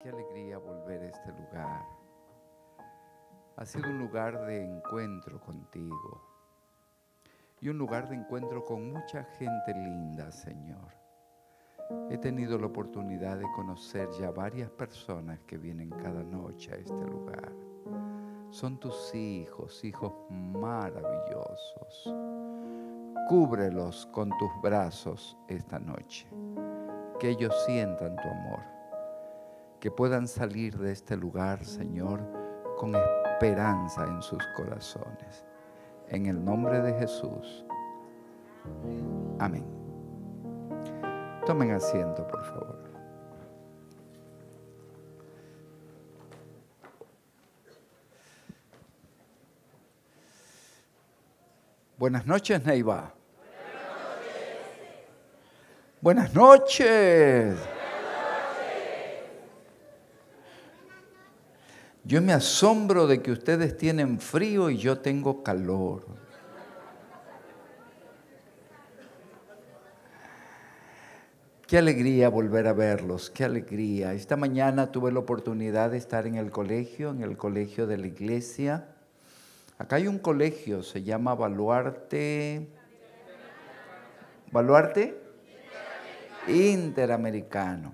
Qué alegría volver a este lugar. Ha sido un lugar de encuentro contigo y un lugar de encuentro con mucha gente linda, Señor. He tenido la oportunidad de conocer ya varias personas que vienen cada noche a este lugar. Son tus hijos, hijos maravillosos. Cúbrelos con tus brazos esta noche. Que ellos sientan tu amor que puedan salir de este lugar, Señor, con esperanza en sus corazones. En el nombre de Jesús. Amén. Tomen asiento, por favor. Buenas noches, Neiva. Buenas noches. Buenas noches. Yo me asombro de que ustedes tienen frío y yo tengo calor. Qué alegría volver a verlos, qué alegría. Esta mañana tuve la oportunidad de estar en el colegio, en el colegio de la iglesia. Acá hay un colegio, se llama Baluarte. ¿Baluarte? Interamericano.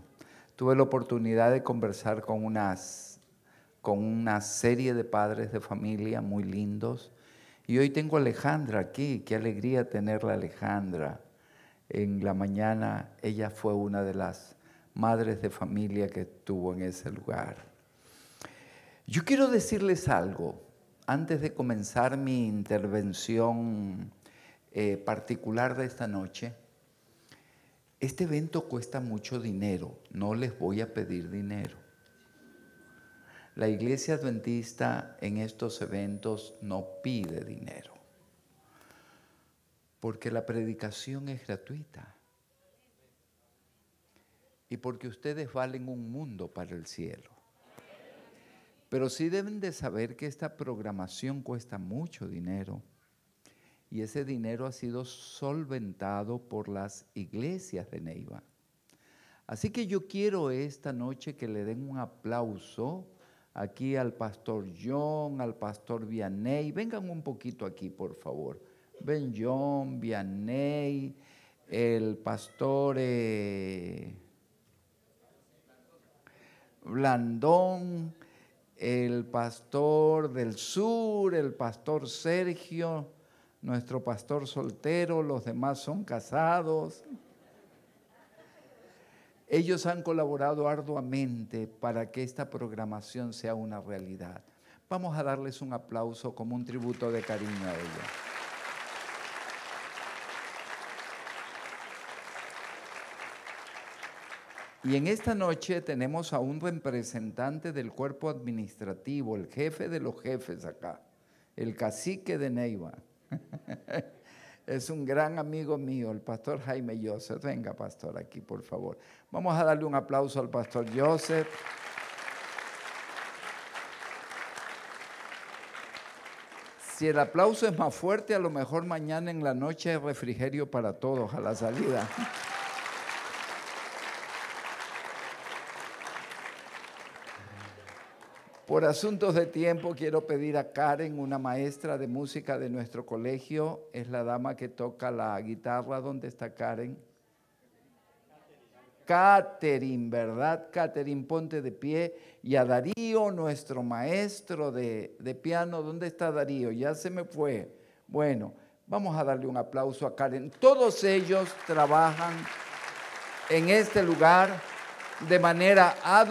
Tuve la oportunidad de conversar con unas con una serie de padres de familia muy lindos. Y hoy tengo a Alejandra aquí, qué alegría tenerla Alejandra. En la mañana ella fue una de las madres de familia que estuvo en ese lugar. Yo quiero decirles algo antes de comenzar mi intervención eh, particular de esta noche. Este evento cuesta mucho dinero, no les voy a pedir dinero la iglesia adventista en estos eventos no pide dinero, porque la predicación es gratuita y porque ustedes valen un mundo para el cielo. Pero sí deben de saber que esta programación cuesta mucho dinero y ese dinero ha sido solventado por las iglesias de Neiva. Así que yo quiero esta noche que le den un aplauso aquí al pastor John, al pastor Vianey, Vengan un poquito aquí, por favor. Ven John, Vianey, el pastor eh, Blandón, el pastor del sur, el pastor Sergio, nuestro pastor soltero, los demás son casados. Ellos han colaborado arduamente para que esta programación sea una realidad. Vamos a darles un aplauso como un tributo de cariño a ellos. Y en esta noche tenemos a un representante del cuerpo administrativo, el jefe de los jefes acá, el cacique de Neiva. es un gran amigo mío, el pastor Jaime Joseph. Venga, pastor, aquí, por favor. Vamos a darle un aplauso al pastor Joseph. Si el aplauso es más fuerte, a lo mejor mañana en la noche es refrigerio para todos a la salida. Por asuntos de tiempo, quiero pedir a Karen, una maestra de música de nuestro colegio, es la dama que toca la guitarra. ¿Dónde está Karen? Katherine, ¿verdad? Katherine, ponte de pie. Y a Darío, nuestro maestro de, de, piano. ¿Dónde está Darío? Ya se me fue. Bueno, vamos a darle un aplauso a Karen. Todos ellos trabajan en este lugar de manera ad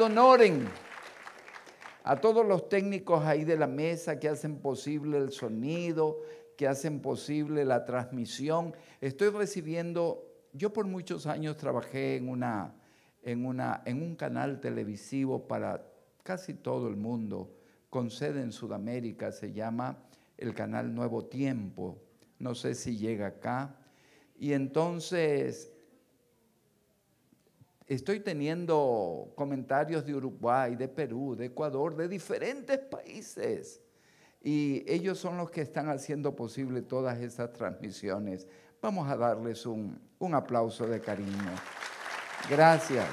a todos los técnicos ahí de la mesa que hacen posible el sonido, que hacen posible la transmisión. Estoy recibiendo, yo por muchos años trabajé en, una, en, una, en un canal televisivo para casi todo el mundo, con sede en Sudamérica, se llama el canal Nuevo Tiempo, no sé si llega acá. Y entonces Estoy teniendo comentarios de Uruguay, de Perú, de Ecuador, de diferentes países. Y ellos son los que están haciendo posible todas esas transmisiones. Vamos a darles un, aplauso de cariño. Gracias.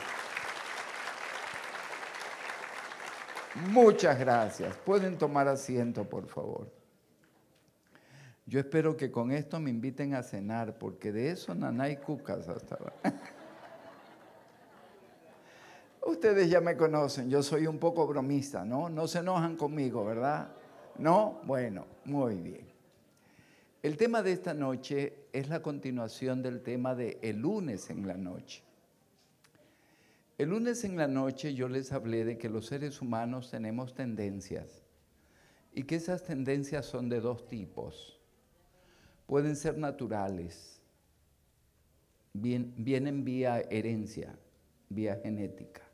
Muchas gracias. Pueden tomar asiento, por favor. Yo espero que con esto me inviten a cenar, porque de eso Nanay Cucas hasta ahora. Ustedes ya me conocen, yo soy un poco bromista, ¿no? No se enojan conmigo, ¿verdad? ¿No? Bueno, muy bien. El tema de esta noche es la continuación del tema de el lunes en la noche. El lunes en la noche yo les hablé de que los seres humanos tenemos tendencias y que esas tendencias son de dos tipos. Pueden ser naturales, bien, vienen vía herencia, vía genética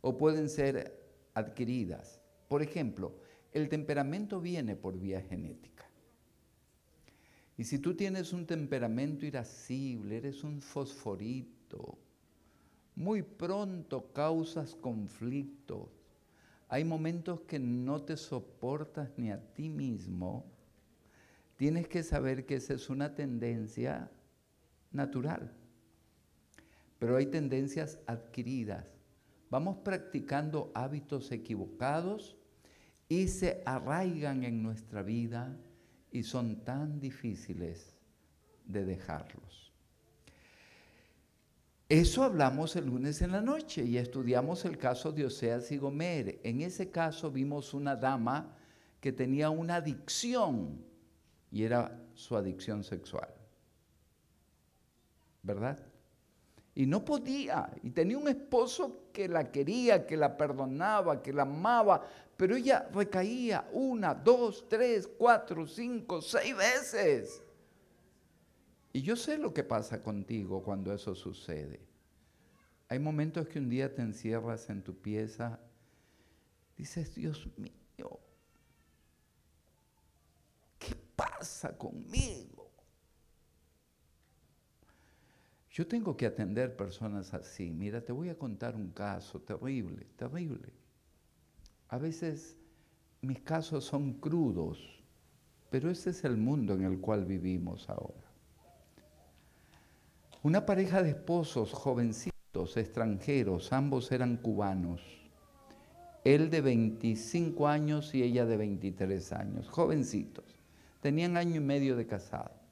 o pueden ser adquiridas. Por ejemplo, el temperamento viene por vía genética. Y si tú tienes un temperamento irascible, eres un fosforito, muy pronto causas conflictos. Hay momentos que no te soportas ni a ti mismo. Tienes que saber que esa es una tendencia natural. Pero hay tendencias adquiridas vamos practicando hábitos equivocados y se arraigan en nuestra vida y son tan difíciles de dejarlos. Eso hablamos el lunes en la noche y estudiamos el caso de Oseas y Gomer. En ese caso vimos una dama que tenía una adicción y era su adicción sexual. ¿Verdad? Y no podía, y tenía un esposo que la quería, que la perdonaba, que la amaba, pero ella recaía una, dos, tres, cuatro, cinco, seis veces. Y yo sé lo que pasa contigo cuando eso sucede. Hay momentos que un día te encierras en tu pieza, dices, Dios mío, ¿qué pasa conmigo? Yo tengo que atender personas así. Mira, te voy a contar un caso terrible, terrible. A veces mis casos son crudos, pero ese es el mundo en el cual vivimos ahora. Una pareja de esposos jovencitos, extranjeros, ambos eran cubanos. Él de 25 años y ella de 23 años, jovencitos. Tenían año y medio de casado.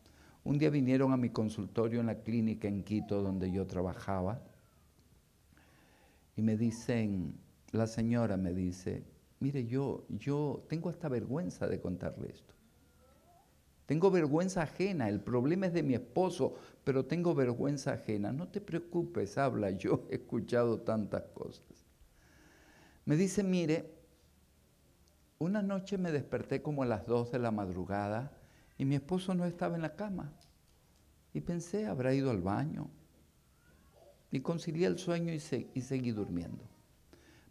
Un día vinieron a mi consultorio en la clínica en Quito donde yo trabajaba y me dicen, la señora me dice, mire, yo, yo tengo hasta vergüenza de contarle esto. Tengo vergüenza ajena, el problema es de mi esposo, pero tengo vergüenza ajena. No te preocupes, habla, yo he escuchado tantas cosas. Me dice, mire, una noche me desperté como a las 2 de la madrugada y mi esposo no estaba en la cama. Y pensé, habrá ido al baño. Y concilié el sueño y, y seguí durmiendo.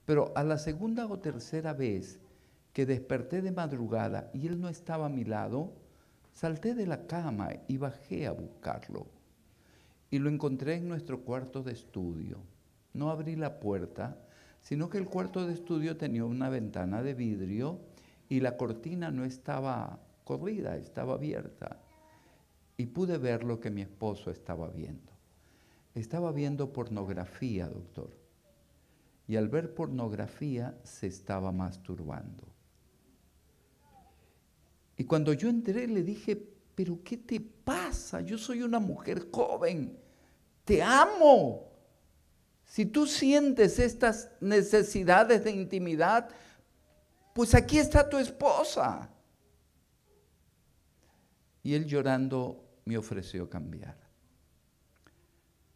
Pero a la segunda o tercera vez que desperté de madrugada y él no estaba a mi lado, salté de la cama y bajé a buscarlo. Y lo encontré en nuestro cuarto de estudio. No abrí la puerta, sino que el cuarto de estudio tenía una ventana de vidrio y la cortina no estaba corrida, estaba abierta. Y pude ver lo que mi esposo estaba viendo. Estaba viendo pornografía, doctor. Y al ver pornografía se estaba masturbando. Y cuando yo entré le dije, pero ¿qué te pasa? Yo soy una mujer joven, te amo. Si tú sientes estas necesidades de intimidad, pues aquí está tu esposa. Y él llorando me ofreció cambiar.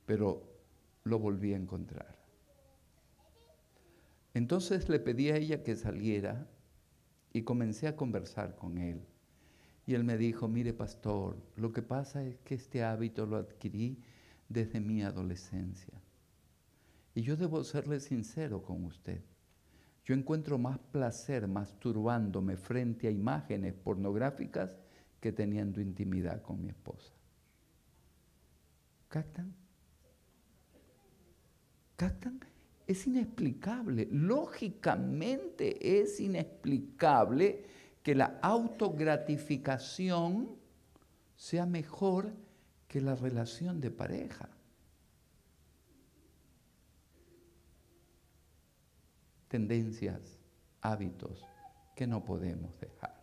Pero lo volví a encontrar. Entonces le pedí a ella que saliera y comencé a conversar con él. Y él me dijo, mire pastor, lo que pasa es que este hábito lo adquirí desde mi adolescencia. Y yo debo serle sincero con usted. Yo encuentro más placer masturbándome frente a imágenes pornográficas que teniendo intimidad con mi esposa. ¿Captan? ¿Captan? Es inexplicable, lógicamente es inexplicable que la autogratificación sea mejor que la relación de pareja. Tendencias, hábitos que no podemos dejar.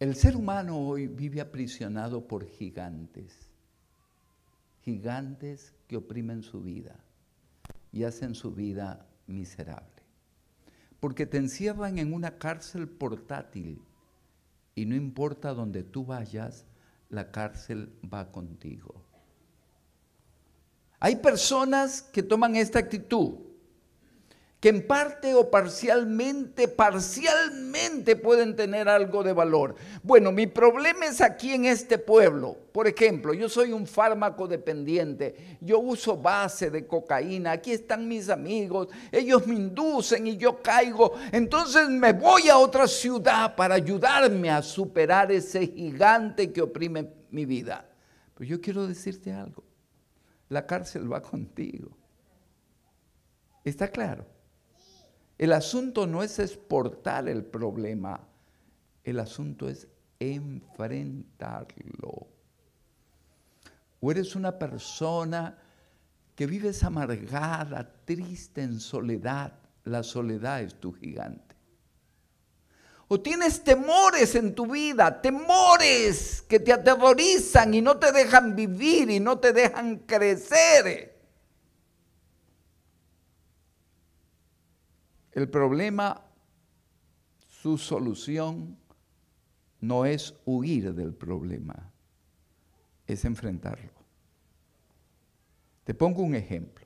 El ser humano hoy vive aprisionado por gigantes, gigantes que oprimen su vida y hacen su vida miserable, porque te encierran en una cárcel portátil y no importa donde tú vayas, la cárcel va contigo. Hay personas que toman esta actitud que en parte o parcialmente, parcialmente pueden tener algo de valor. Bueno, mi problema es aquí en este pueblo. Por ejemplo, yo soy un fármaco dependiente, yo uso base de cocaína, aquí están mis amigos, ellos me inducen y yo caigo. Entonces me voy a otra ciudad para ayudarme a superar ese gigante que oprime mi vida. Pero pues yo quiero decirte algo, la cárcel va contigo. ¿Está claro? El asunto no es exportar el problema, el asunto es enfrentarlo. O eres una persona que vives amargada, triste, en soledad. La soledad es tu gigante. O tienes temores en tu vida, temores que te aterrorizan y no te dejan vivir y no te dejan crecer. El problema, su solución no es huir del problema, es enfrentarlo. Te pongo un ejemplo.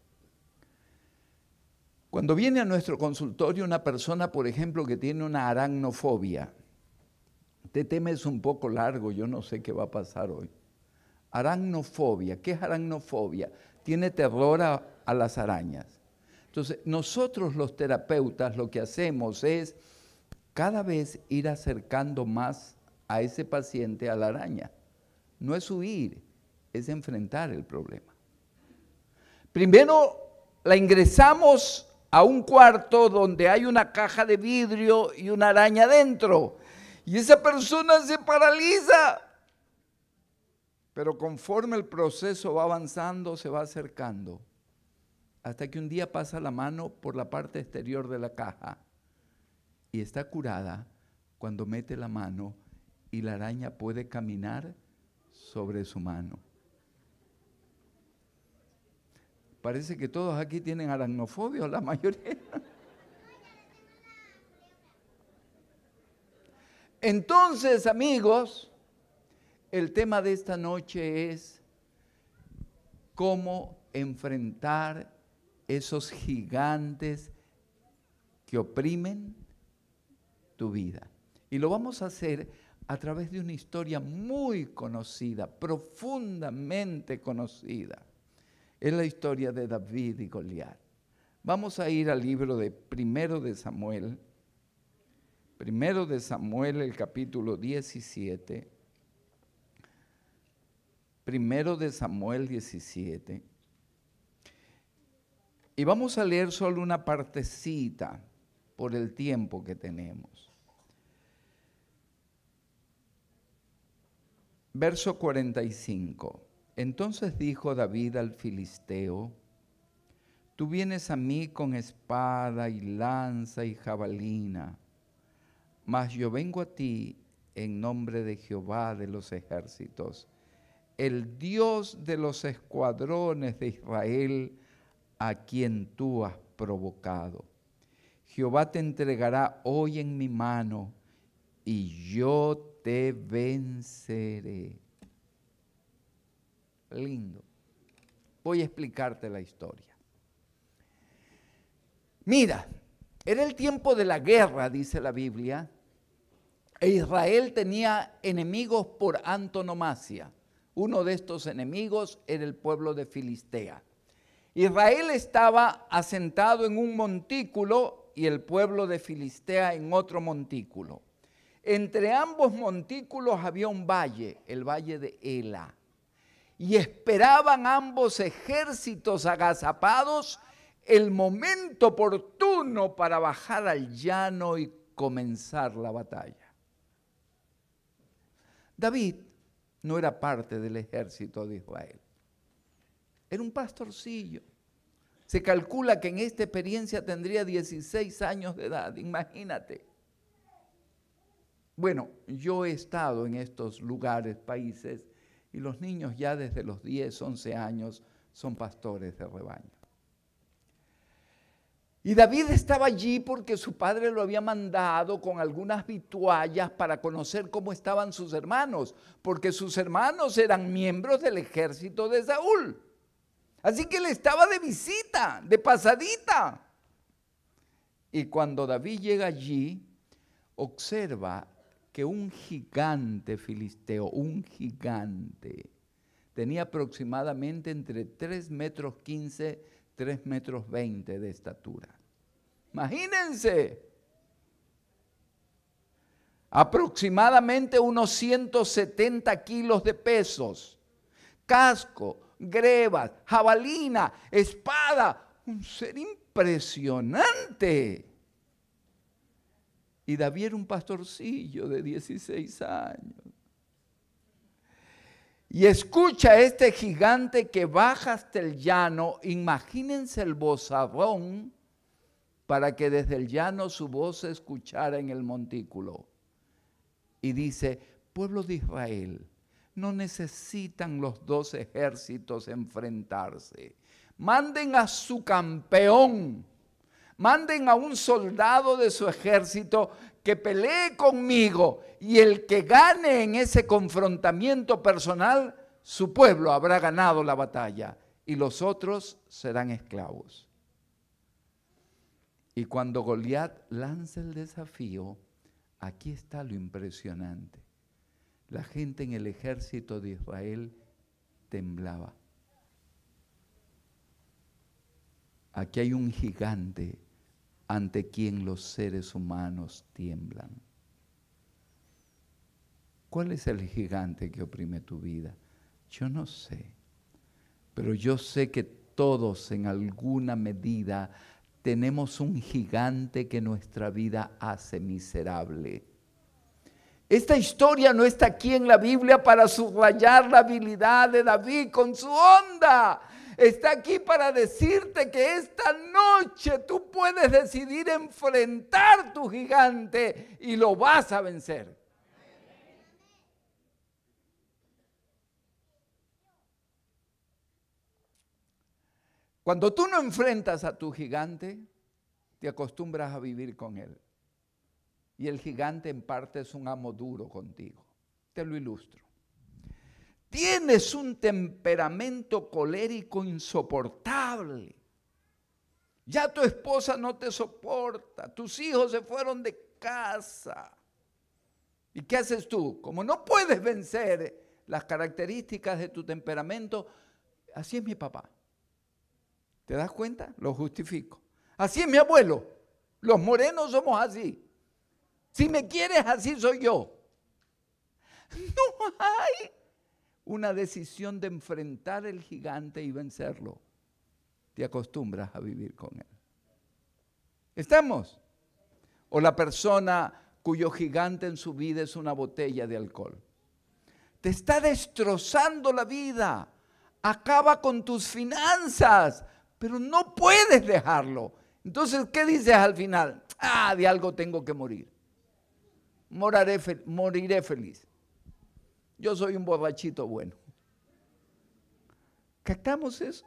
Cuando viene a nuestro consultorio una persona, por ejemplo, que tiene una aracnofobia, este tema es un poco largo, yo no sé qué va a pasar hoy. Aracnofobia, ¿qué es aracnofobia? Tiene terror a las arañas. Entonces, nosotros los terapeutas lo que hacemos es cada vez ir acercando más a ese paciente a la araña. No es huir, es enfrentar el problema. Primero la ingresamos a un cuarto donde hay una caja de vidrio y una araña dentro. Y esa persona se paraliza. Pero conforme el proceso va avanzando, se va acercando hasta que un día pasa la mano por la parte exterior de la caja y está curada cuando mete la mano y la araña puede caminar sobre su mano. Parece que todos aquí tienen aracnofobia, la mayoría. Entonces, amigos, el tema de esta noche es cómo enfrentar esos gigantes que oprimen tu vida. Y lo vamos a hacer a través de una historia muy conocida, profundamente conocida. Es la historia de David y Goliat. Vamos a ir al libro de Primero de Samuel, Primero de Samuel, el capítulo 17. Primero de Samuel 17. Y vamos a leer solo una partecita por el tiempo que tenemos. Verso 45. Entonces dijo David al filisteo, Tú vienes a mí con espada y lanza y jabalina, mas yo vengo a ti en nombre de Jehová de los ejércitos, el Dios de los escuadrones de Israel, a quien tú has provocado. Jehová te entregará hoy en mi mano y yo te venceré. Lindo. Voy a explicarte la historia. Mira, era el tiempo de la guerra, dice la Biblia, e Israel tenía enemigos por antonomasia. Uno de estos enemigos era el pueblo de Filistea. Israel estaba asentado en un montículo y el pueblo de Filistea en otro montículo. Entre ambos montículos había un valle, el valle de Ela. Y esperaban ambos ejércitos agazapados el momento oportuno para bajar al llano y comenzar la batalla. David no era parte del ejército de Israel. Era un pastorcillo. Se calcula que en esta experiencia tendría 16 años de edad, imagínate. Bueno, yo he estado en estos lugares, países, y los niños ya desde los 10, 11 años son pastores de rebaño. Y David estaba allí porque su padre lo había mandado con algunas vituallas para conocer cómo estaban sus hermanos, porque sus hermanos eran miembros del ejército de Saúl. Así que le estaba de visita, de pasadita. Y cuando David llega allí, observa que un gigante filisteo, un gigante, tenía aproximadamente entre 3 metros 15, 3 metros 20 de estatura. Imagínense, aproximadamente unos 170 kilos de pesos, casco, grebas, jabalina, espada, un ser impresionante. Y David era un pastorcillo de 16 años. Y escucha a este gigante que baja hasta el llano. Imagínense el vozabón para que desde el llano su voz se escuchara en el montículo. Y dice, pueblo de Israel, no necesitan los dos ejércitos enfrentarse. Manden a su campeón, manden a un soldado de su ejército que pelee conmigo y el que gane en ese confrontamiento personal, su pueblo habrá ganado la batalla y los otros serán esclavos. Y cuando Goliat lanza el desafío, aquí está lo impresionante la gente en el ejército de Israel temblaba. Aquí hay un gigante ante quien los seres humanos tiemblan. ¿Cuál es el gigante que oprime tu vida? Yo no sé, pero yo sé que todos en alguna medida tenemos un gigante que nuestra vida hace miserable esta historia no está aquí en la Biblia para subrayar la habilidad de David con su onda. Está aquí para decirte que esta noche tú puedes decidir enfrentar tu gigante y lo vas a vencer. Cuando tú no enfrentas a tu gigante, te acostumbras a vivir con él y el gigante en parte es un amo duro contigo. Te lo ilustro. Tienes un temperamento colérico insoportable. Ya tu esposa no te soporta, tus hijos se fueron de casa. ¿Y qué haces tú? Como no puedes vencer las características de tu temperamento, así es mi papá. ¿Te das cuenta? Lo justifico. Así es mi abuelo. Los morenos somos así. Si me quieres, así soy yo. No hay una decisión de enfrentar el gigante y vencerlo. Te acostumbras a vivir con él. ¿Estamos? O la persona cuyo gigante en su vida es una botella de alcohol. Te está destrozando la vida. Acaba con tus finanzas. Pero no puedes dejarlo. Entonces, ¿qué dices al final? Ah, de algo tengo que morir moraré, moriré feliz. Yo soy un borrachito bueno. ¿Captamos eso?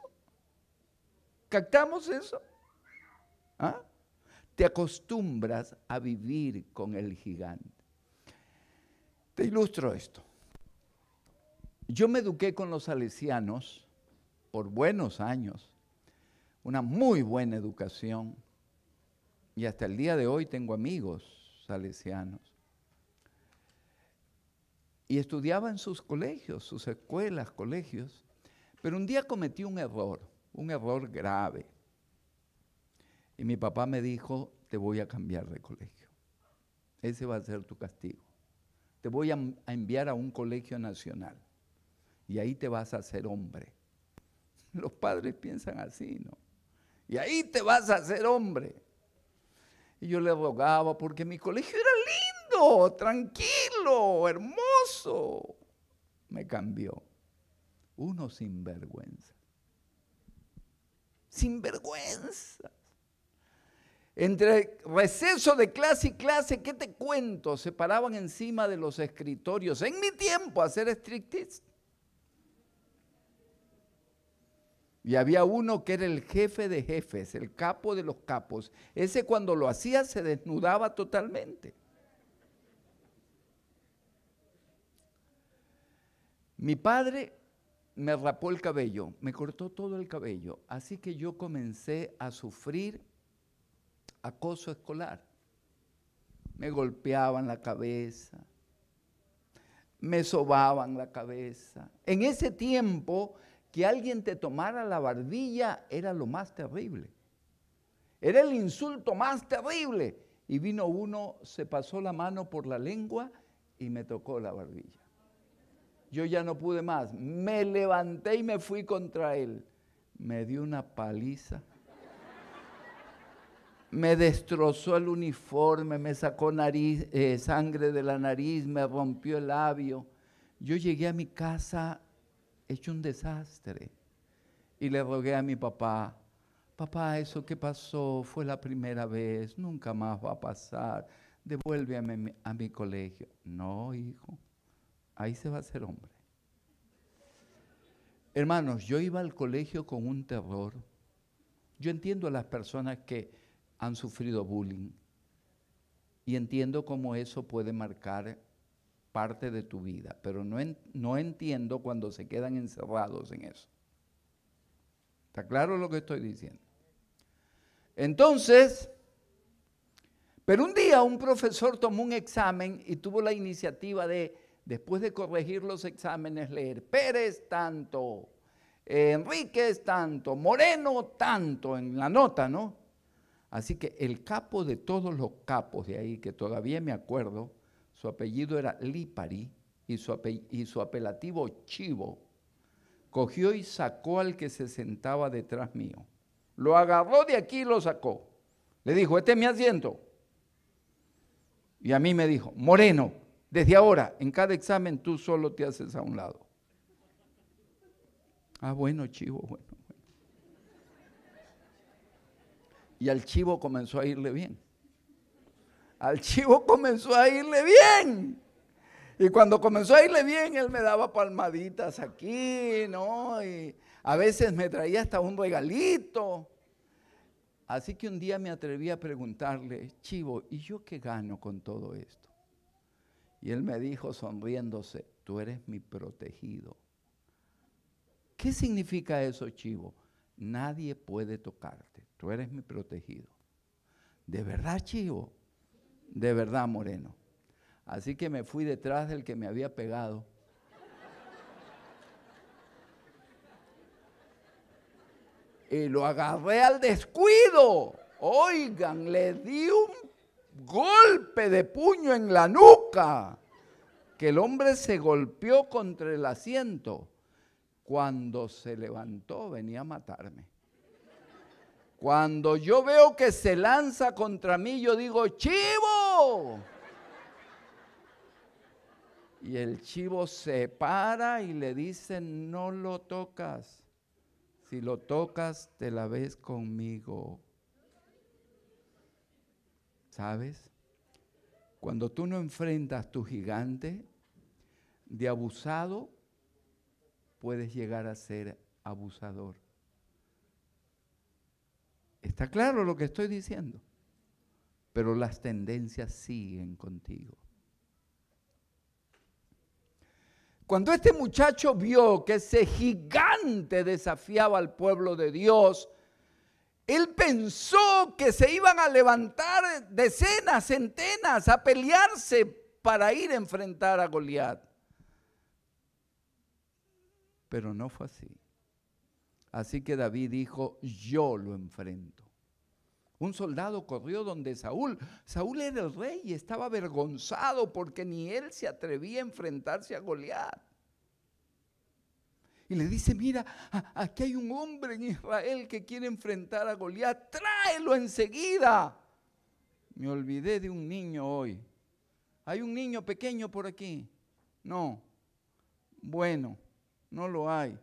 ¿Captamos eso? ¿Ah? Te acostumbras a vivir con el gigante. Te ilustro esto. Yo me eduqué con los salesianos por buenos años, una muy buena educación, y hasta el día de hoy tengo amigos salesianos y estudiaba en sus colegios, sus escuelas, colegios, pero un día cometí un error, un error grave. Y mi papá me dijo, te voy a cambiar de colegio. Ese va a ser tu castigo. Te voy a, enviar a un colegio nacional y ahí te vas a hacer hombre. Los padres piensan así, ¿no? Y ahí te vas a hacer hombre. Y yo le rogaba porque mi colegio era lindo, tranquilo, hermoso me cambió. Uno sin vergüenza. Sin vergüenza. Entre receso de clase y clase, ¿qué te cuento? Se paraban encima de los escritorios en mi tiempo a hacer strictis. Y había uno que era el jefe de jefes, el capo de los capos. Ese cuando lo hacía se desnudaba totalmente. Mi padre me rapó el cabello, me cortó todo el cabello, así que yo comencé a sufrir acoso escolar. Me golpeaban la cabeza, me sobaban la cabeza. En ese tiempo que alguien te tomara la barbilla era lo más terrible. Era el insulto más terrible. Y vino uno, se pasó la mano por la lengua y me tocó la barbilla yo ya no pude más. Me levanté y me fui contra él. Me dio una paliza. Me destrozó el uniforme, me sacó nariz, eh, sangre de la nariz, me rompió el labio. Yo llegué a mi casa hecho un desastre y le rogué a mi papá, papá, eso que pasó fue la primera vez, nunca más va a pasar, devuélveme a mi colegio. No, hijo, ahí se va a hacer hombre. Hermanos, yo iba al colegio con un terror. Yo entiendo a las personas que han sufrido bullying y entiendo cómo eso puede marcar parte de tu vida, pero no, no entiendo cuando se quedan encerrados en eso. ¿Está claro lo que estoy diciendo? Entonces, pero un día un profesor tomó un examen y tuvo la iniciativa de después de corregir los exámenes, leer Pérez tanto, Enríquez tanto, Moreno tanto en la nota, ¿no? Así que el capo de todos los capos de ahí, que todavía me acuerdo, su apellido era Lipari y su, y su apelativo Chivo, cogió y sacó al que se sentaba detrás mío. Lo agarró de aquí y lo sacó. Le dijo, este es mi asiento. Y a mí me dijo, Moreno, desde ahora, en cada examen tú solo te haces a un lado. Ah, bueno, chivo, bueno. Y al chivo comenzó a irle bien. Al chivo comenzó a irle bien. Y cuando comenzó a irle bien, él me daba palmaditas aquí, ¿no? Y a veces me traía hasta un regalito. Así que un día me atreví a preguntarle, Chivo, ¿y yo qué gano con todo esto? Y él me dijo sonriéndose, tú eres mi protegido. ¿Qué significa eso, chivo? Nadie puede tocarte, tú eres mi protegido. De verdad, chivo. De verdad, Moreno. Así que me fui detrás del que me había pegado. y lo agarré al descuido. Oigan, le di un golpe de puño en la nuca que el hombre se golpeó contra el asiento. Cuando se levantó venía a matarme. Cuando yo veo que se lanza contra mí, yo digo, chivo. Y el chivo se para y le dice, no lo tocas. Si lo tocas, te la ves conmigo. ¿Sabes? Cuando tú no enfrentas tu gigante, de abusado puedes llegar a ser abusador. Está claro lo que estoy diciendo, pero las tendencias siguen contigo. Cuando este muchacho vio que ese gigante desafiaba al pueblo de Dios, él pensó que se iban a levantar decenas, centenas a pelearse para ir a enfrentar a Goliat. Pero no fue así. Así que David dijo, yo lo enfrento. Un soldado corrió donde Saúl. Saúl era el rey y estaba avergonzado porque ni él se atrevía a enfrentarse a Goliat y le dice, mira, aquí hay un hombre en Israel que quiere enfrentar a Goliat, tráelo enseguida. Me olvidé de un niño hoy. ¿Hay un niño pequeño por aquí? No. Bueno, no lo hay.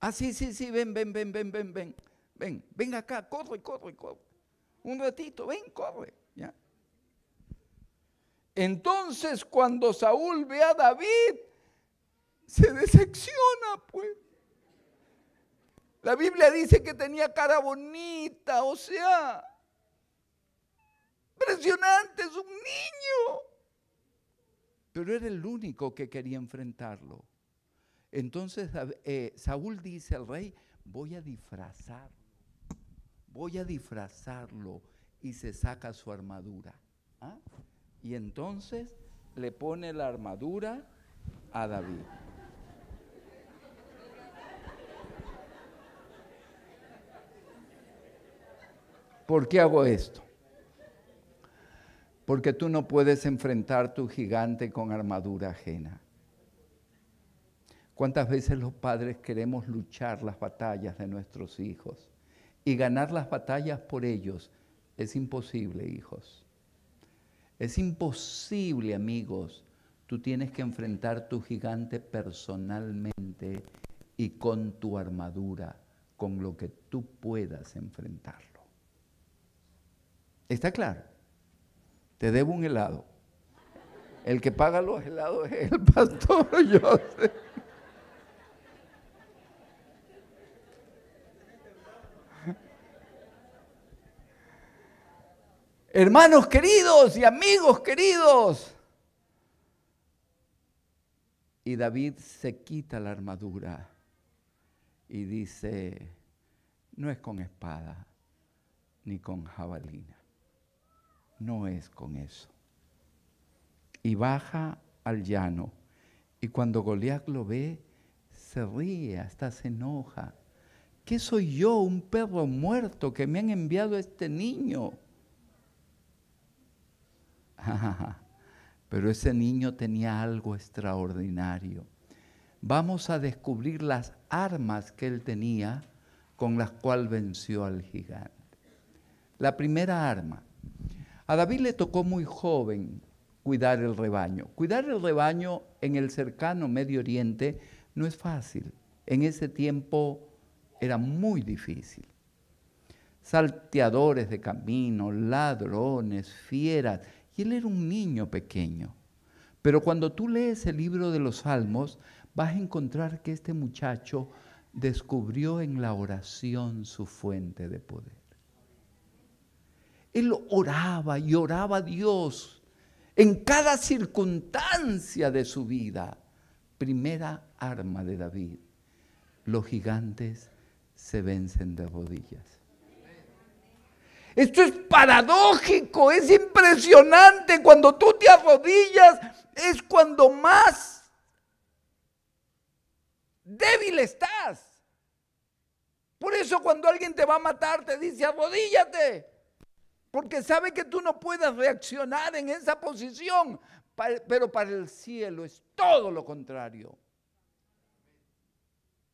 Ah, sí, sí, sí, ven, ven, ven, ven, ven, ven. Ven, ven acá, corre, corre, corre. Un ratito, ven, corre. Entonces cuando Saúl ve a David, se decepciona, pues. La Biblia dice que tenía cara bonita, o sea, impresionante, es un niño. Pero era el único que quería enfrentarlo. Entonces eh, Saúl dice al rey, voy a disfrazarlo, voy a disfrazarlo. Y se saca su armadura. ¿ah? Y entonces le pone la armadura a David. ¿Por qué hago esto? Porque tú no puedes enfrentar tu gigante con armadura ajena. ¿Cuántas veces los padres queremos luchar las batallas de nuestros hijos? Y ganar las batallas por ellos es imposible, hijos. Es imposible, amigos. Tú tienes que enfrentar tu gigante personalmente y con tu armadura, con lo que tú puedas enfrentar. ¿Está claro? Te debo un helado. El que paga los helados es el pastor, yo Hermanos queridos y amigos queridos. Y David se quita la armadura y dice, no es con espada ni con jabalina no es con eso. Y baja al llano. Y cuando Goliat lo ve, se ríe, hasta se enoja. ¿Qué soy yo, un perro muerto que me han enviado este niño? Pero ese niño tenía algo extraordinario. Vamos a descubrir las armas que él tenía con las cuales venció al gigante. La primera arma, a David le tocó muy joven cuidar el rebaño. Cuidar el rebaño en el cercano Medio Oriente no es fácil. En ese tiempo era muy difícil. Salteadores de camino, ladrones, fieras. Y él era un niño pequeño. Pero cuando tú lees el libro de los Salmos, vas a encontrar que este muchacho descubrió en la oración su fuente de poder. Él oraba y oraba a Dios en cada circunstancia de su vida. Primera arma de David. Los gigantes se vencen de rodillas. Esto es paradójico, es impresionante. Cuando tú te arrodillas es cuando más débil estás. Por eso cuando alguien te va a matar te dice, arrodíllate. Porque sabe que tú no puedes reaccionar en esa posición, pero para el cielo es todo lo contrario.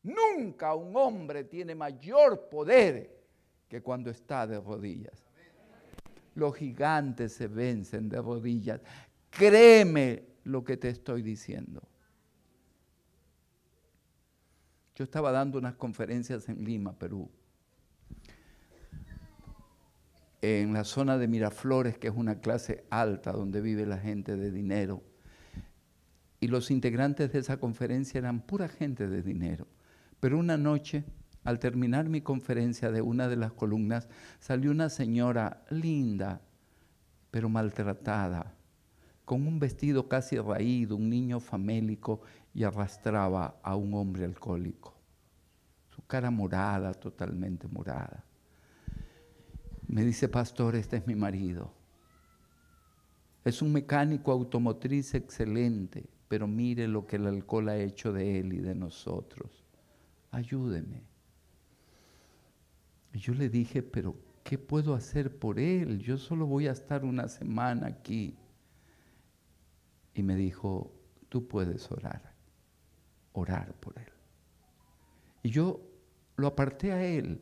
Nunca un hombre tiene mayor poder que cuando está de rodillas. Los gigantes se vencen de rodillas. Créeme lo que te estoy diciendo. Yo estaba dando unas conferencias en Lima, Perú en la zona de Miraflores, que es una clase alta donde vive la gente de dinero. Y los integrantes de esa conferencia eran pura gente de dinero. Pero una noche, al terminar mi conferencia de una de las columnas, salió una señora linda, pero maltratada, con un vestido casi raído, un niño famélico, y arrastraba a un hombre alcohólico. Su cara morada, totalmente morada. Me dice, pastor, este es mi marido. Es un mecánico automotriz excelente, pero mire lo que el alcohol ha hecho de él y de nosotros. Ayúdeme. Y yo le dije, pero ¿qué puedo hacer por él? Yo solo voy a estar una semana aquí. Y me dijo, tú puedes orar, orar por él. Y yo lo aparté a él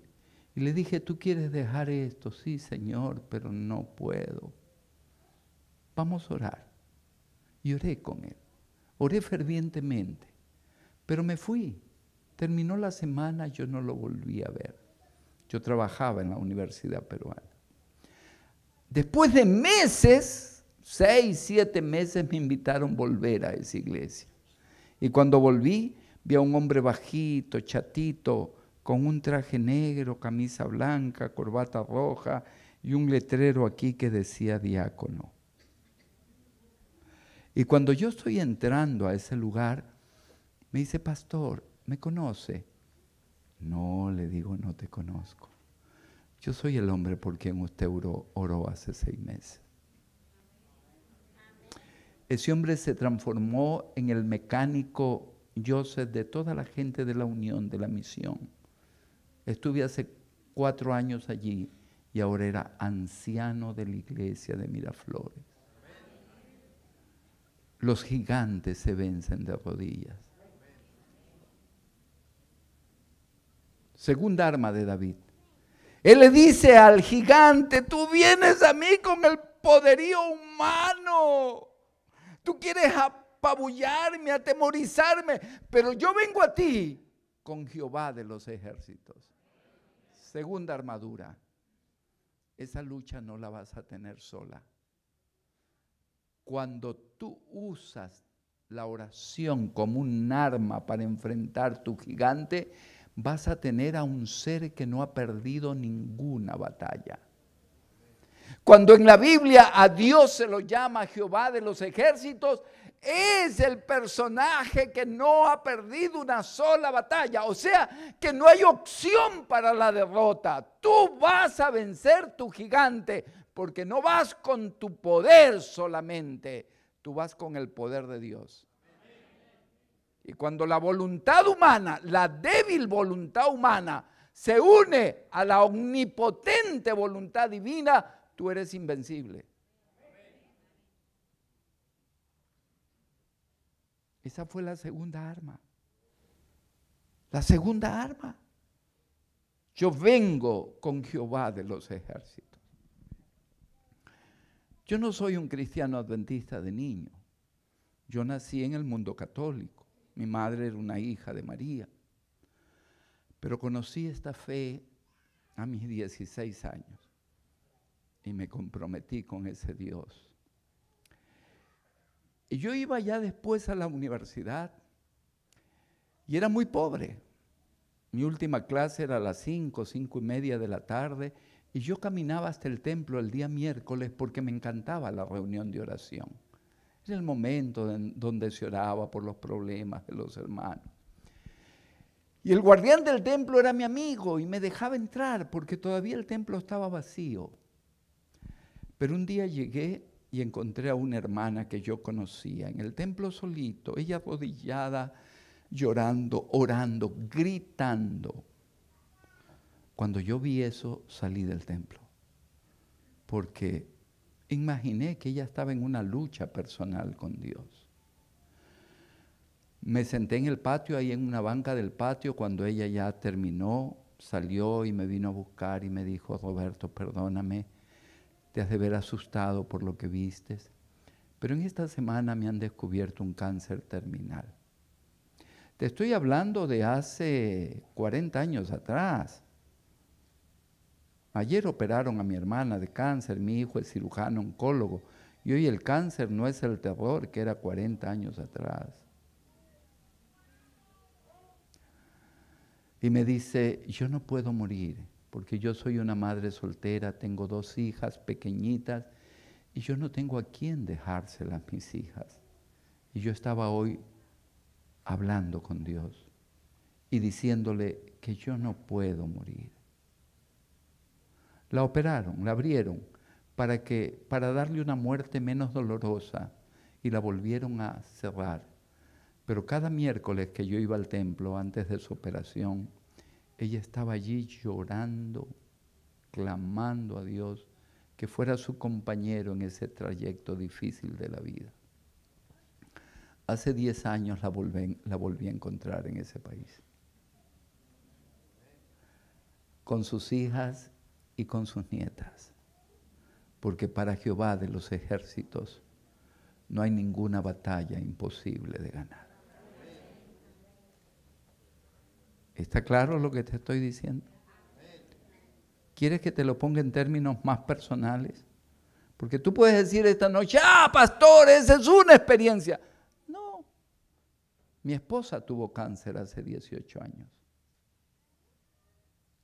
y le dije, ¿tú quieres dejar esto? Sí, Señor, pero no puedo. Vamos a orar. Y oré con él. Oré fervientemente. Pero me fui. Terminó la semana, yo no lo volví a ver. Yo trabajaba en la universidad peruana. Después de meses, seis, siete meses, me invitaron a volver a esa iglesia. Y cuando volví, vi a un hombre bajito, chatito, con un traje negro, camisa blanca, corbata roja y un letrero aquí que decía diácono. Y cuando yo estoy entrando a ese lugar, me dice, pastor, ¿me conoce? No, le digo, no te conozco. Yo soy el hombre por quien usted oró, hace seis meses. Ese hombre se transformó en el mecánico Joseph de toda la gente de la unión, de la misión Estuve hace cuatro años allí y ahora era anciano de la iglesia de Miraflores. Los gigantes se vencen de rodillas. Segunda arma de David. Él le dice al gigante, tú vienes a mí con el poderío humano. Tú quieres apabullarme, atemorizarme, pero yo vengo a ti con Jehová de los ejércitos. Segunda armadura. Esa lucha no la vas a tener sola. Cuando tú usas la oración como un arma para enfrentar tu gigante, vas a tener a un ser que no ha perdido ninguna batalla. Cuando en la Biblia a Dios se lo llama Jehová de los ejércitos, es el personaje que no ha perdido una sola batalla. O sea, que no hay opción para la derrota. Tú vas a vencer tu gigante porque no vas con tu poder solamente, tú vas con el poder de Dios. Y cuando la voluntad humana, la débil voluntad humana, se une a la omnipotente voluntad divina, tú eres invencible. Esa fue la segunda arma. La segunda arma. Yo vengo con Jehová de los ejércitos. Yo no soy un cristiano adventista de niño. Yo nací en el mundo católico. Mi madre era una hija de María. Pero conocí esta fe a mis 16 años y me comprometí con ese Dios y yo iba ya después a la universidad y era muy pobre. Mi última clase era a las cinco, cinco y media de la tarde y yo caminaba hasta el templo el día miércoles porque me encantaba la reunión de oración. Era el momento donde se oraba por los problemas de los hermanos. Y el guardián del templo era mi amigo y me dejaba entrar porque todavía el templo estaba vacío. Pero un día llegué y encontré a una hermana que yo conocía en el templo solito, ella arrodillada, llorando, orando, gritando. Cuando yo vi eso, salí del templo, porque imaginé que ella estaba en una lucha personal con Dios. Me senté en el patio, ahí en una banca del patio, cuando ella ya terminó, salió y me vino a buscar y me dijo, Roberto, perdóname te has de ver asustado por lo que vistes. Pero en esta semana me han descubierto un cáncer terminal. Te estoy hablando de hace 40 años atrás. Ayer operaron a mi hermana de cáncer, mi hijo es cirujano oncólogo, y hoy el cáncer no es el terror que era 40 años atrás. Y me dice, yo no puedo morir porque yo soy una madre soltera, tengo dos hijas pequeñitas y yo no tengo a quién dejárselas mis hijas. Y yo estaba hoy hablando con Dios y diciéndole que yo no puedo morir. La operaron, la abrieron para que para darle una muerte menos dolorosa y la volvieron a cerrar. Pero cada miércoles que yo iba al templo antes de su operación, ella estaba allí llorando, clamando a Dios que fuera su compañero en ese trayecto difícil de la vida. Hace 10 años la volví, la volví a encontrar en ese país. Con sus hijas y con sus nietas. Porque para Jehová de los ejércitos no hay ninguna batalla imposible de ganar. ¿Está claro lo que te estoy diciendo? ¿Quieres que te lo ponga en términos más personales? Porque tú puedes decir esta noche, ah, pastor, esa es una experiencia. No, mi esposa tuvo cáncer hace 18 años.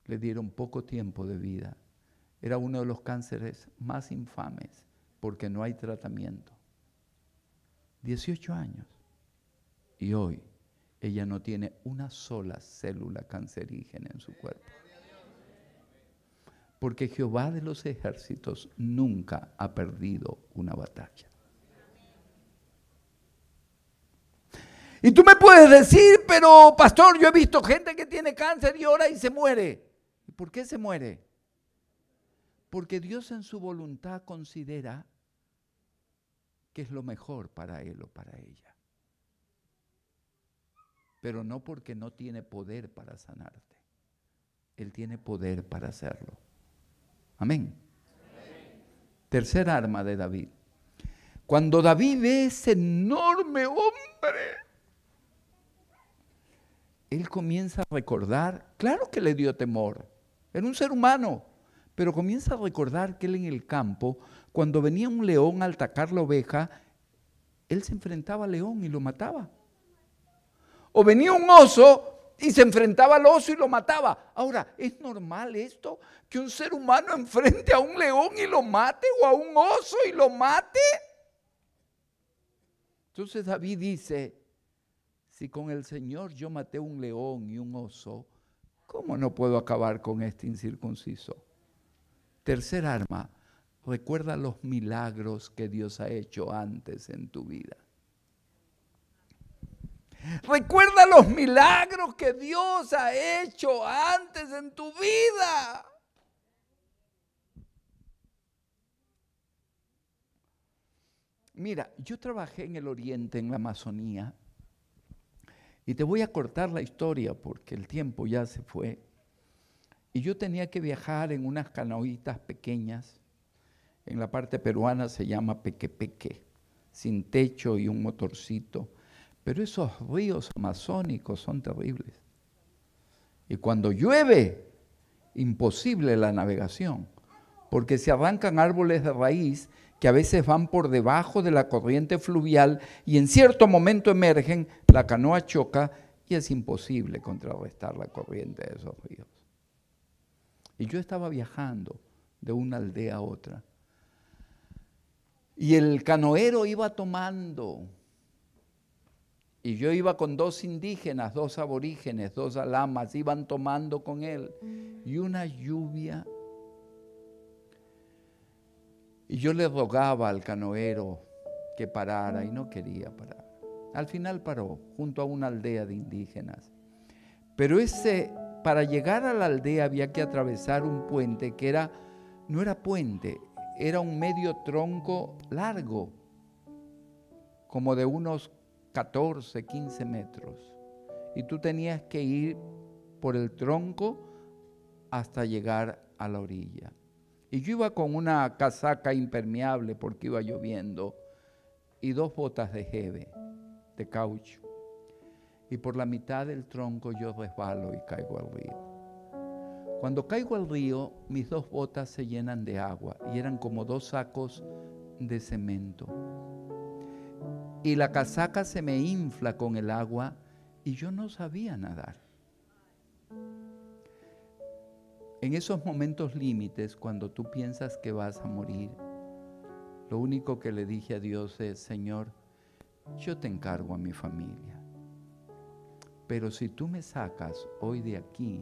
Le dieron poco tiempo de vida. Era uno de los cánceres más infames porque no hay tratamiento. 18 años. Y hoy ella no tiene una sola célula cancerígena en su cuerpo. Porque Jehová de los ejércitos nunca ha perdido una batalla. Y tú me puedes decir, pero pastor, yo he visto gente que tiene cáncer y ora y se muere. por qué se muere? Porque Dios en su voluntad considera que es lo mejor para él o para ella pero no porque no tiene poder para sanarte. Él tiene poder para hacerlo. Amén. Tercer arma de David. Cuando David ve ese enorme hombre, él comienza a recordar, claro que le dio temor, era un ser humano, pero comienza a recordar que él en el campo, cuando venía un león al atacar la oveja, él se enfrentaba al león y lo mataba. O venía un oso y se enfrentaba al oso y lo mataba. Ahora, ¿es normal esto? ¿Que un ser humano enfrente a un león y lo mate o a un oso y lo mate? Entonces David dice, si con el Señor yo maté un león y un oso, ¿cómo no puedo acabar con este incircunciso? Tercer arma, recuerda los milagros que Dios ha hecho antes en tu vida. Recuerda los milagros que Dios ha hecho antes en tu vida. Mira, yo trabajé en el oriente, en la Amazonía, y te voy a cortar la historia porque el tiempo ya se fue. Y yo tenía que viajar en unas canoitas pequeñas, en la parte peruana se llama pequepeque, sin techo y un motorcito pero esos ríos amazónicos son terribles. Y cuando llueve, imposible la navegación, porque se arrancan árboles de raíz que a veces van por debajo de la corriente fluvial y en cierto momento emergen, la canoa choca y es imposible contrarrestar la corriente de esos ríos. Y yo estaba viajando de una aldea a otra. Y el canoero iba tomando y yo iba con dos indígenas, dos aborígenes, dos alamas, iban tomando con él. Y una lluvia. Y yo le rogaba al canoero que parara y no quería parar. Al final paró, junto a una aldea de indígenas. Pero ese, para llegar a la aldea había que atravesar un puente que era, no era puente, era un medio tronco largo, como de unos 14, 15 metros. Y tú tenías que ir por el tronco hasta llegar a la orilla. Y yo iba con una casaca impermeable porque iba lloviendo y dos botas de jeve, de caucho. Y por la mitad del tronco yo resbalo y caigo al río. Cuando caigo al río, mis dos botas se llenan de agua y eran como dos sacos de cemento y la casaca se me infla con el agua y yo no sabía nadar. En esos momentos límites, cuando tú piensas que vas a morir, lo único que le dije a Dios es, Señor, yo te encargo a mi familia. Pero si tú me sacas hoy de aquí,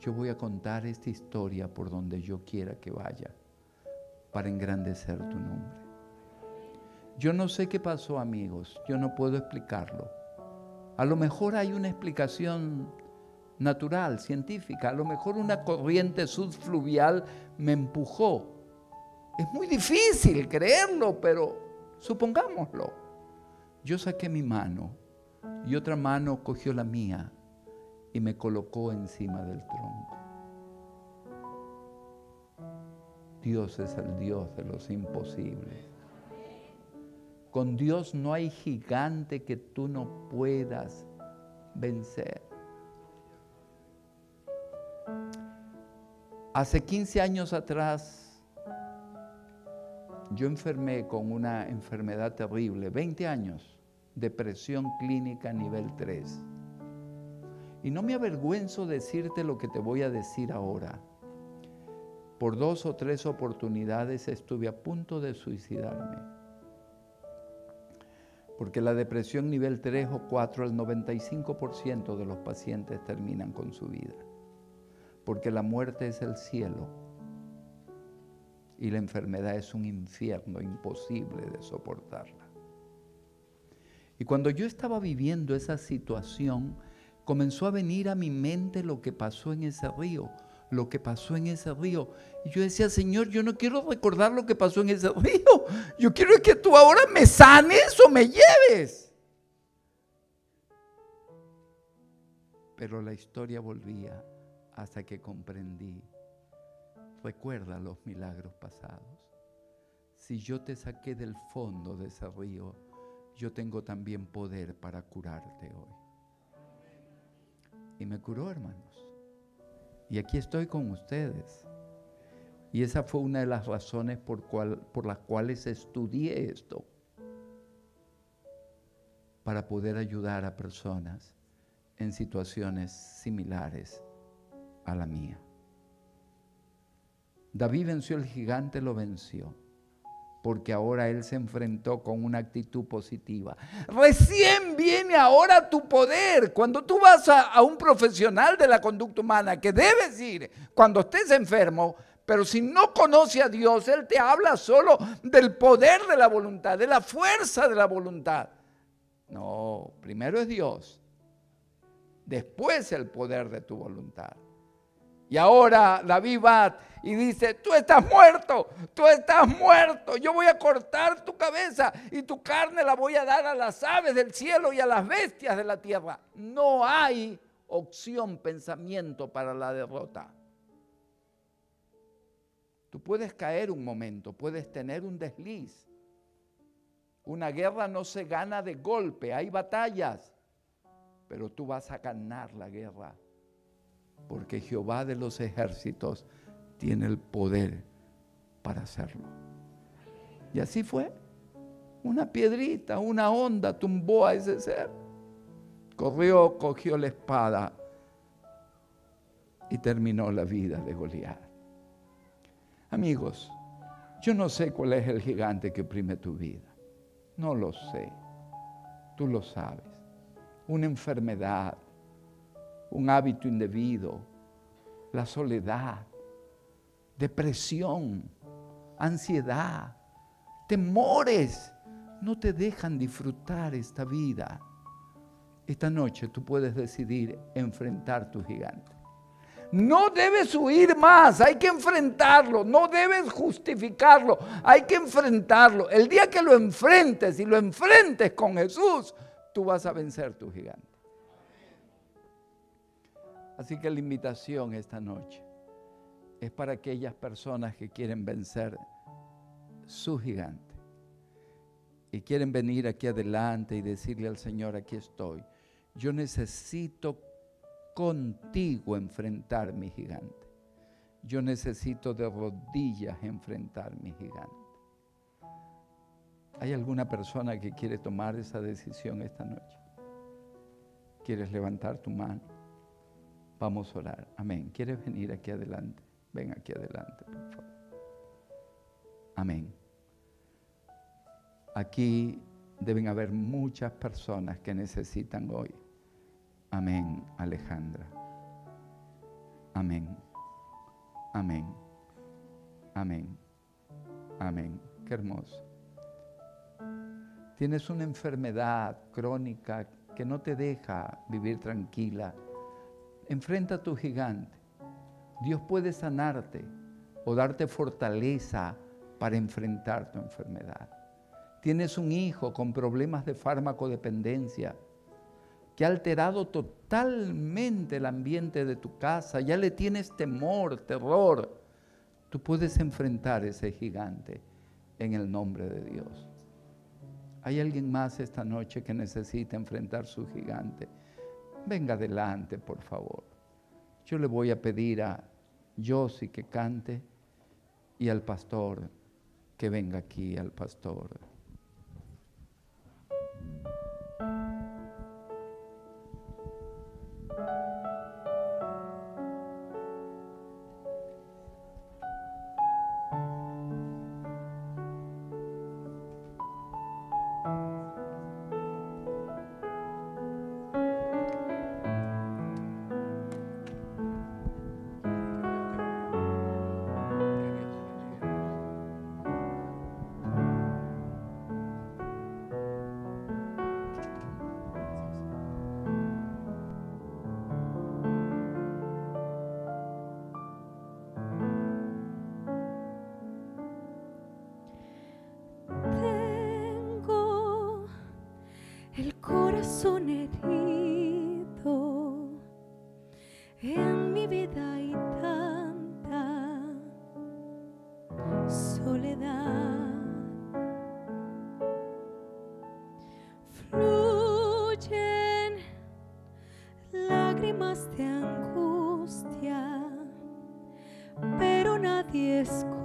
yo voy a contar esta historia por donde yo quiera que vaya para engrandecer tu nombre. Yo no sé qué pasó, amigos, yo no puedo explicarlo. A lo mejor hay una explicación natural, científica, a lo mejor una corriente subfluvial me empujó. Es muy difícil creerlo, pero supongámoslo. Yo saqué mi mano y otra mano cogió la mía y me colocó encima del tronco. Dios es el Dios de los imposibles. Con Dios no hay gigante que tú no puedas vencer. Hace 15 años atrás yo enfermé con una enfermedad terrible, 20 años, depresión clínica nivel 3. Y no me avergüenzo decirte lo que te voy a decir ahora. Por dos o tres oportunidades estuve a punto de suicidarme porque la depresión nivel 3 o 4, el 95% de los pacientes terminan con su vida, porque la muerte es el cielo y la enfermedad es un infierno imposible de soportarla. Y cuando yo estaba viviendo esa situación, comenzó a venir a mi mente lo que pasó en ese río, lo que pasó en ese río. Y yo decía, Señor, yo no quiero recordar lo que pasó en ese río. Yo quiero que tú ahora me sanes o me lleves. Pero la historia volvía hasta que comprendí. Recuerda los milagros pasados. Si yo te saqué del fondo de ese río, yo tengo también poder para curarte hoy. Y me curó, hermano. Y aquí estoy con ustedes. Y esa fue una de las razones por, las cuales estudié esto, para poder ayudar a personas en situaciones similares a la mía. David venció al gigante, lo venció porque ahora él se enfrentó con una actitud positiva. Recién viene ahora tu poder. Cuando tú vas a, un profesional de la conducta humana, que debes ir cuando estés enfermo, pero si no conoce a Dios, Él te habla solo del poder de la voluntad, de la fuerza de la voluntad. No, primero es Dios, después el poder de tu voluntad. Y ahora la va y dice, tú estás muerto, tú estás muerto, yo voy a cortar tu cabeza y tu carne la voy a dar a las aves del cielo y a las bestias de la tierra. No hay opción, pensamiento para la derrota. Tú puedes caer un momento, puedes tener un desliz. Una guerra no se gana de golpe, hay batallas, pero tú vas a ganar la guerra porque Jehová de los ejércitos tiene el poder para hacerlo. Y así fue. Una piedrita, una onda tumbó a ese ser. Corrió, cogió la espada y terminó la vida de Goliat. Amigos, yo no sé cuál es el gigante que oprime tu vida. No lo sé. Tú lo sabes. Una enfermedad, un hábito indebido, la soledad, depresión, ansiedad, temores, no te dejan disfrutar esta vida. Esta noche tú puedes decidir enfrentar tu gigante. No debes huir más, hay que enfrentarlo, no debes justificarlo, hay que enfrentarlo. El día que lo enfrentes y lo enfrentes con Jesús, tú vas a vencer tu gigante. Así que la invitación esta noche es para aquellas personas que quieren vencer su gigante y quieren venir aquí adelante y decirle al Señor, aquí estoy. Yo necesito contigo enfrentar mi gigante. Yo necesito de rodillas enfrentar mi gigante. ¿Hay alguna persona que quiere tomar esa decisión esta noche? ¿Quieres levantar tu mano? Vamos a orar. Amén. ¿Quieres venir aquí adelante? Ven aquí adelante, por favor. Amén. Aquí deben haber muchas personas que necesitan hoy. Amén, Alejandra. Amén. Amén. Amén. Amén. Qué hermoso. Tienes una enfermedad crónica que no te deja vivir tranquila Enfrenta a tu gigante. Dios puede sanarte o darte fortaleza para enfrentar tu enfermedad. Tienes un hijo con problemas de fármacodependencia que ha alterado totalmente el ambiente de tu casa, ya le tienes temor, terror. Tú puedes enfrentar ese gigante en el nombre de Dios. ¿Hay alguien más esta noche que necesita enfrentar su gigante? venga adelante, por favor. Yo le voy a pedir a Josy que cante y al pastor que venga aquí, al pastor. más de angustia, pero nadie escucha.